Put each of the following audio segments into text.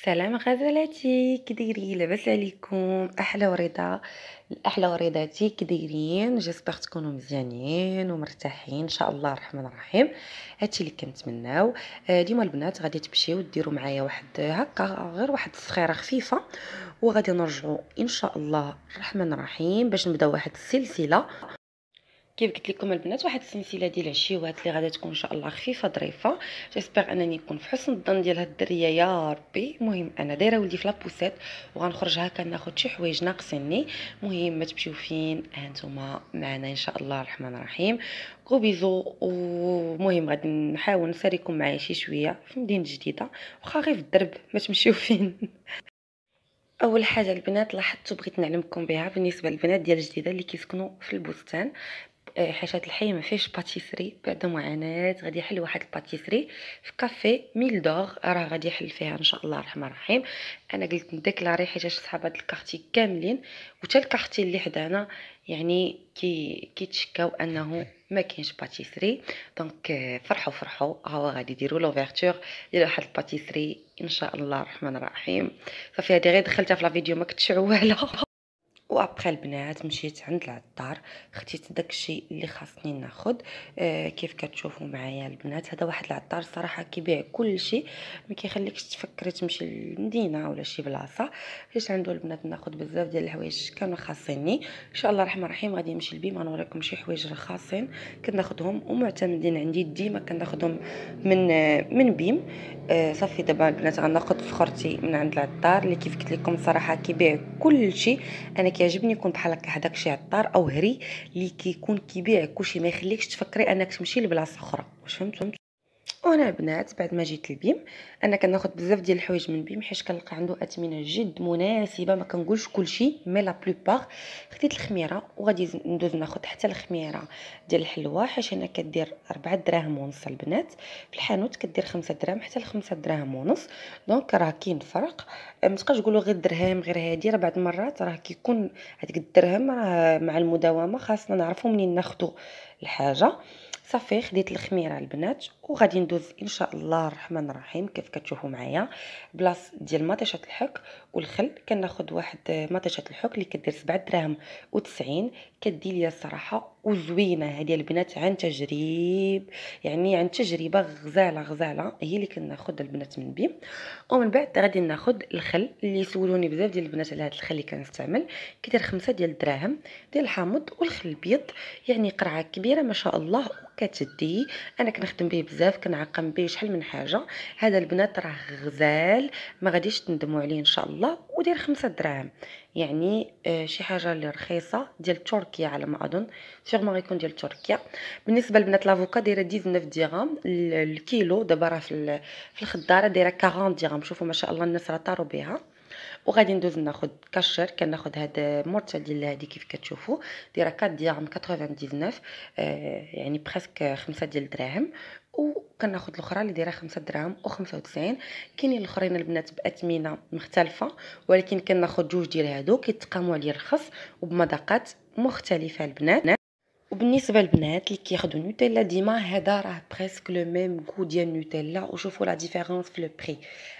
سلام غزلاتي كديري لاباس عليكم احلى وريضه الاحلى وريضاتي كديرين جيسبر تكونوا مزيانين ومرتاحين ان شاء الله الرحمن الرحيم هادشي اللي كنتمناو آه، ديما البنات غادي تمشيو ديروا معايا واحد هكا غير واحد الصخيره خفيفه وغادي نرجعوا ان شاء الله الرحمن الرحيم باش نبداو واحد السلسله كيف قلت لكم البنات واحد السلسله ديال العشيوات اللي غادا تكون ان شاء الله خفيفه ظريفه جيسبر انني نكون في حسن الظن ديال هاد الدريه يا ربي المهم انا دايره ولدي في لابوسيت وغنخرج هكا ناخذ شي حوايج ناقصيني المهم ما تمشيو فين هانتوما معنا ان شاء الله الرحمن الرحيم كو بيزو ومهم غادي نحاول نساريكم معايا شي شويه في مدينه جديده واخا غير في الدرب ما تمشيو فين اول حاجه البنات لاحظت بغيت نعلمكم بها بالنسبه للبنات ديال جديده اللي كيسكنوا في البستان آه، حاشات الحي ما فيهش باتيسري بعد معاناة غادي يحل واحد الباتيسري في كافي ميل دوغ راه غادي يحل فيها ان شاء الله الرحمن الرحيم انا قلت نديكلاري حيت هاد الكارتي كاملين وتا الكارتي اللي حدانا يعني كي كيتشكاو انه ما كاينش باتيسري دونك فرحوا فرحوا ها هو غادي يديروا لوفيرتور ديال واحد الباتيسري ان شاء الله الرحمن الرحيم صافي هادي غير دخلتها في لا فيديو ما كنتش عواله وابخي البنات مشيت عند العطار خديت داكشي اللي خاصني ناخد آه كيف كتشوفوا معايا البنات هذا واحد العطار صراحه كيبيع كل شيء ما كيخليكش تفكري تمشي للمدينه ولا شي بلاصه حيت عنده البنات ناخد بزاف ديال الحوايج كانوا خاصيني ان شاء الله الرحمن الرحيم غادي نمشي لبيما نوريكم شي حوايج رخاصين كناخذهم ومعتمدين عندي ديما كناخذهم من آه، من بيم آه صافي دابا البنات غناخذ فخرتي من عند العطار اللي كيف قلت لكم صراحه كيبيع كل شيء انا كي كيعجبني يكون بحال هكا هذاك شي عطار او هري اللي كيكون كيبيع كلشي ما يخليكش تفكري انك تمشي لبلاصه اخرى واش فهمتوا وهنا البنات بعد ما جيت لبيم انا كناخذ بزاف ديال الحوايج من بيم حيت كنلقى عنده اثمنه جد مناسبه ما كنقولش كلشي مي لا بلوبار خديت الخميره وغادي ندوز ناخذ حتى الخميره ديال الحلوه حيت هنا كدير 4 دراهم ونص البنات في الحانوت كدير 5 دراهم حتى ل 5 دراهم ونص دونك راه كاين فرق أه، ما تبقاش تقولوا غير درهم غير هادي راه بعض المرات راه كيكون هذيك الدرهم راه مع المداومه خاصنا نعرفوا منين ناخذوا الحاجه صافي خديت الخميره البنات وغادي ندوز ان شاء الله الرحمن الرحيم كيف كتشوفوا معايا بلاص ديال مطيشه الحك والخل كناخد واحد مطيشه الحك اللي كدير 7 دراهم و90 كدي ليا الصراحه وزوينه هذه البنات عن تجريب يعني عن تجربه غزاله غزاله هي اللي كناخد البنات من بيه ومن بعد غادي ناخد الخل اللي سولوني بزاف ديال البنات على هذا الخل اللي كنستعمل كدير 5 ديال الدراهم ديال الحامض والخل البيض يعني قرعه كبيره ما شاء الله كتدي انا كنخدم به بزاف كنعقم به شحال من حاجه هذا البنات راه غزال ما غاديش تندموا عليه ان شاء الله الله ودير خمسة دراهم يعني آه شي حاجه اللي رخيصه ديال تركيا على ما اظن سيغمون غيكون ديال تركيا بالنسبه لبنات لافوكا دايره 19 درهم الكيلو دابا راه في الخضاره دايره 40 درهم شوفوا ما شاء الله الناس راه طاروا بها وغادي ندوز ناخذ ناخد كناخذ هذا هاد ديال هذه كيف كتشوفوا دايره 4 ديال 99 آه يعني بريسك 5 ديال الدراهم وكناخذ الاخرى اللي دايره 5 دراهم و95 كاينين الاخرين البنات باثمنه مختلفه ولكن كناخذ جوج ديال هادو كيتقاموا عليا الرخص وبمذاقات مختلفه البنات وبالنسبه للبنات اللي كياخذوا نوتيلا ديما هذا راه بريسك لو ميم كو ديال نوتيلا وشوفوا لا ديفيرونس في لو بري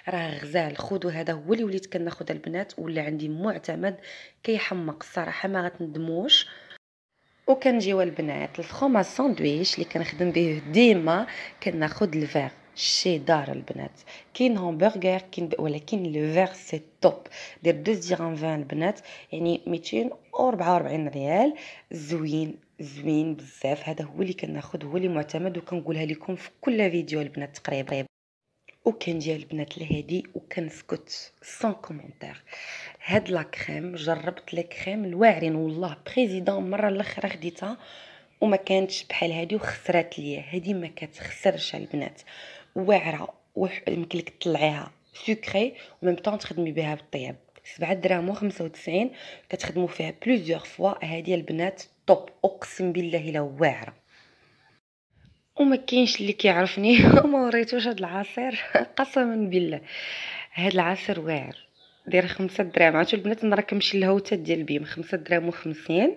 راه غزال خذوا هذا هو اللي وليت كناخذ البنات ولا عندي معتمد كيحمق الصراحه ما غتندموش وكنجيو البنات الفخوما ساندويش اللي كنخدم به ديما كناخذ الفير شيدار البنات كاين هامبرغر كاين ولكن لو فير سي توب دير 2 فان البنات يعني 244 ريال زوين زوين بزاف هذا هو اللي كناخذ هو اللي معتمد وكنقولها لكم في كل فيديو البنات تقريبا وكنجي البنات لهادي وكنسكت سون كومونتير هاد لا كريم جربت لا كريم الواعرين والله بريزيدون مره الاخر خديتها وما كانتش بحال هادي وخسرات ليا هادي ما كتخسرش البنات واعره ويمكنلك تطلعيها سكري وميم طون تخدمي بها بالطياب 7 دراهم و 95 كتخدموا فيها بليزيوغ فوا هادي البنات طب اقسم بالله لو واعره وما كاينش اللي كيعرفني وما وريتوش هاد العصير قسما بالله هاد العصير واعر داير خمسة دراهم عرفتو البنات انا راه كنمشي للهوتات ديال البيم خمسة دراهم وخمسين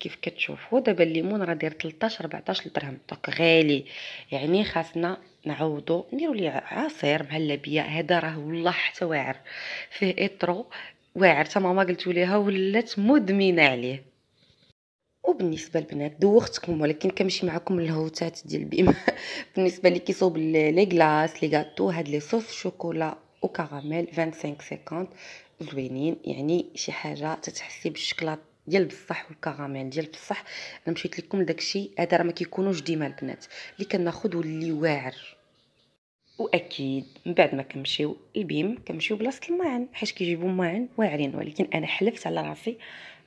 كيف كتشوفوا دابا الليمون راه داير 13 14 درهم دونك غالي يعني خاصنا نعوضو نديرو ليه عصير مع هدا هذا راه والله حتى واعر فيه اترو واعر تا ماما قلتو ليها ولات مدمنه عليه وبالنسبه البنات دوختكم ولكن كنمشي معكم للهوتات ديال بيم بالنسبه اللي كيصوب لي غلاس لي غاتو هاد لي صوص شوكولا وكراميل 25 50 زوينين يعني شي حاجه تتحسي بالشكلاط ديال بصح والكراميل ديال بصح انا مشيت لكم لداكشي هذا راه ما كيكونوش ديما البنات اللي كناخذ واللي واعر واكيد من بعد ما كنمشيو البيم كنمشيو بلاصه الماعن حيت كيجيبو الماعن واعرين ولكن انا حلفت على راسي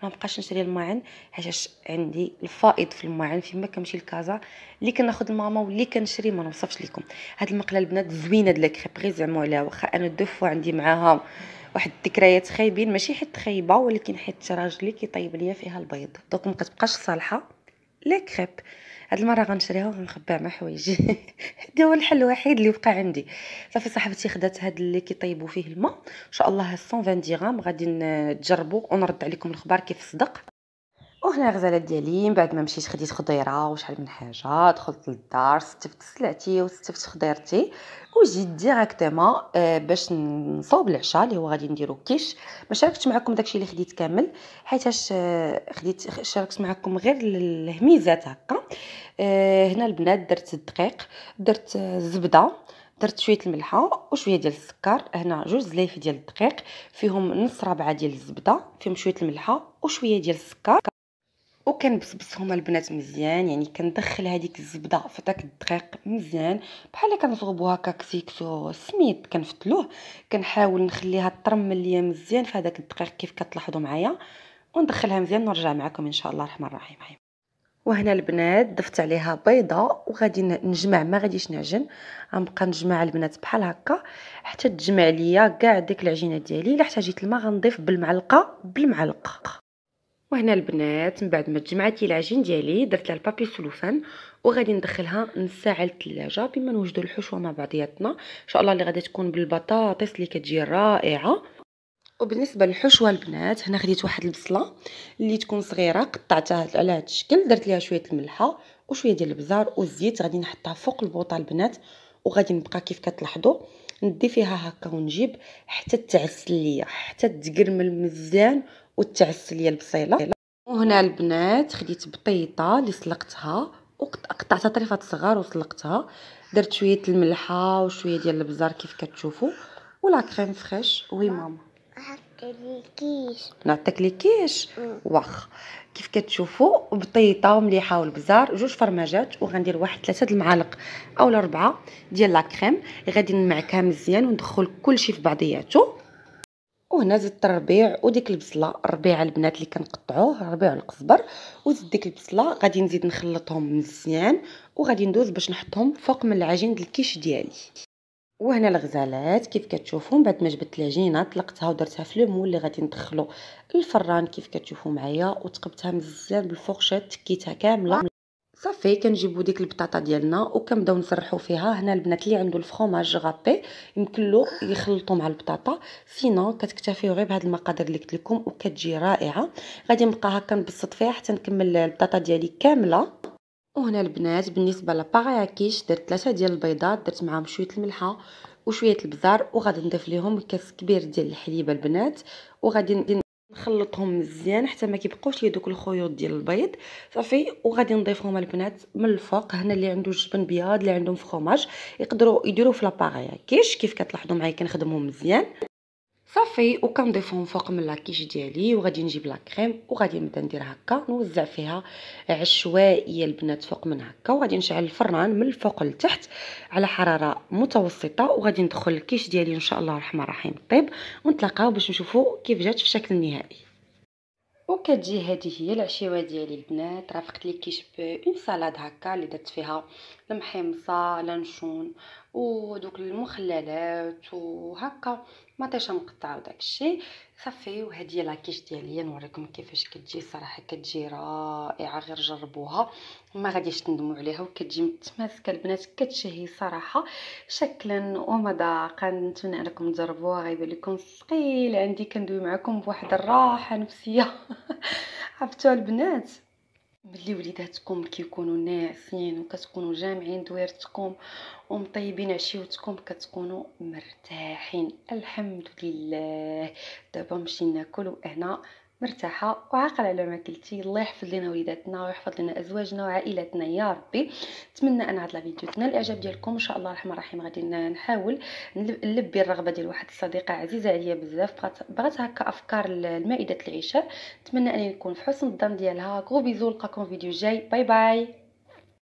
ما بقاش نشري الماعن حيت عندي الفائض في الماعن فيما كنمشي لكازا اللي كناخذ ماما واللي كنشري ما نوصفش لكم هاد المقله البنات زوينه ديال الكريبري زعمو عليها واخا انا دوفو عندي معاها واحد الذكريات خايبين ماشي حيت خايبه ولكن حيت راجلي كيطيب ليا فيها البيض دونك ما كتبقاش صالحه لي كريب هاد المره غنشريها وغنخبيها مع حوايجي هذا هو الحل الوحيد اللي بقى عندي صافي صاحبتي خدات هاد اللي كيطيبوا فيه الماء ان شاء الله 120 غرام غادي نجربوا ونرد عليكم الخبر كيف صدق وهنا الغزاله ديالي من بعد ما مشيت خديت خضيره وشحال من حاجه دخلت للدار ستفت سلعتي وستفت خضيرتي وجيت ديريكتومون آه، باش نصوب العشاء اللي هو غادي نديرو كيش ما شاركتش معكم داكشي اللي خديت كامل حيتاش آه، خديت شاركت معكم غير الهميزات هكا آه، هنا البنات درت الدقيق درت الزبده درت شويه الملحه وشويه ديال السكر هنا جوج زلايف ديال الدقيق فيهم نص ربعه ديال الزبده فيهم شويه الملحه وشويه ديال السكر وكنبصبصهم البنات مزيان يعني كندخل هذيك الزبده في داك الدقيق مزيان بحال كنصوبو هكا كسيكسو سميت كنفتلوه كنحاول نخليها ترمل ليا مزيان في هذاك الدقيق كيف كتلاحظوا معايا وندخلها مزيان ونرجع معكم ان شاء الله الرحمن الرحيم وهنا البنات ضفت عليها بيضه وغادي نجمع ما غاديش نعجن غنبقى نجمع البنات بحال هكا حتى تجمع ليا كاع ديك العجينه ديالي الا احتاجيت الماء غنضيف بالمعلقه بالمعلقه وهنا البنات من بعد ما تجمعت العجين ديالي درت لها البابي سلوفان وغادي ندخلها نص ساعه للثلاجه بما نوجدوا الحشوه مع بعضياتنا ان شاء الله اللي غادي تكون بالبطاطس اللي كتجي رائعه وبالنسبه للحشوه البنات هنا خديت واحد البصله اللي تكون صغيره قطعتها على هذا الشكل درت ليها شويه الملحه وشويه ديال البزار والزيت غادي نحطها فوق البوطه البنات وغادي نبقى كيف كتلاحظوا ندي فيها هكا ونجيب حتى تعسل ليا حتى تقرمل مزيان وتعس ليا البصيله وهنا البنات خديت بطيطه اللي سلقتها وقطعتها طريفات صغار وسلقتها درت شويه الملحه وشويه ديال البزار كيف كتشوفوا ولا كريم فريش وي ماما نعطيك ليكيش كيش واخ كيف كتشوفوا بطيطه ومليحه والبزار جوج فرماجات وغندير واحد ثلاثه د المعالق اولا اربعه ديال لا كريم غادي نمعكها مزيان وندخل كلشي في بعضياته وهنا زدت الربيع وديك البصله الربيع البنات اللي كنقطعوه الربيع القزبر وزدت ديك البصله غادي نزيد نخلطهم مزيان وغادي ندوز باش نحطهم فوق من العجين ديال الكيش ديالي وهنا الغزالات كيف كتشوفوا بعد ما جبت العجينه طلقتها ودرتها في المول اللي غادي ندخلو الفران كيف كتشوفوا معايا وتقبتها مزيان بالفرشاه تكيتها كامله صافي كنجيبو ديك البطاطا ديالنا وكنبداو نسرحو فيها هنا البنات اللي عنده الفخوماج غابي يمكن له يخلطو مع البطاطا سينو كتكتفيو غير بهاد المقادير اللي قلت لكم وكتجي رائعه غادي نبقى هكا نبسط فيها حتى نكمل البطاطا ديالي كامله وهنا البنات بالنسبه لباغي كيش درت ثلاثه ديال البيضات درت معاهم شويه الملحه وشويه البزار وغادي نضيف ليهم كاس كبير ديال الحليب البنات وغادي خلطهم مزيان حتى ما كيبقاوش لي دوك الخيوط ديال البيض صافي وغادي نضيفهم البنات من الفوق هنا اللي عنده جبن بياض اللي عندهم فخوماج يقدروا يديروا في لاباغيا كيش كيف كتلاحظوا معايا كنخدمهم مزيان صافي وكنضيفهم فوق من لاكيش ديالي وغادي نجيب لا كريم وغادي نبدا ندير هكا نوزع فيها عشوائيه البنات فوق من هكا وغادي نشعل الفران من الفوق لتحت على حراره متوسطه وغادي ندخل الكيش ديالي ان شاء الله الرحمن الرحيم طيب ونتلاقاو باش نشوفوا كيف جات في الشكل النهائي وكتجي هذه هي العشيوه ديالي البنات رافقت لي كيش بون سالاد هكا اللي درت فيها المحمصه لانشون ودوك المخللات وهكا مطيشه مقطعه وداك الشيء صافي وهذه هي لاكيش ديالي نوريكم كيفاش كتجي صراحه كتجي رائعه غير جربوها ما غاديش تندموا عليها وكتجي متماسكه البنات كتشهي صراحه شكلا ومذاقا نتمنى انكم تجربوها غيبان لكم ثقيل عندي كندوي معكم بواحد الراحه نفسيه عرفتوا البنات ملي وليداتكم كيكونوا ناعسين وكتكونوا جامعين دويرتكم ومطيبين عشيوتكم كتكونوا مرتاحين الحمد لله دابا مشينا ناكل وهنا مرتاحه وعاقل على ما كلتي الله يحفظ لنا وليداتنا ويحفظ لنا ازواجنا وعائلاتنا يا ربي نتمنى ان هاد الفيديو تنال الاعجاب ديالكم ان شاء الله الرحمن الرحيم غادي نحاول نلبي الرغبه ديال واحد الصديقه عزيزه عليا بزاف بغات بغات هكا افكار لمائده العشاء نتمنى ان نكون في حسن الظن ديالها كرو بيزو نلقاكم فيديو جاي باي باي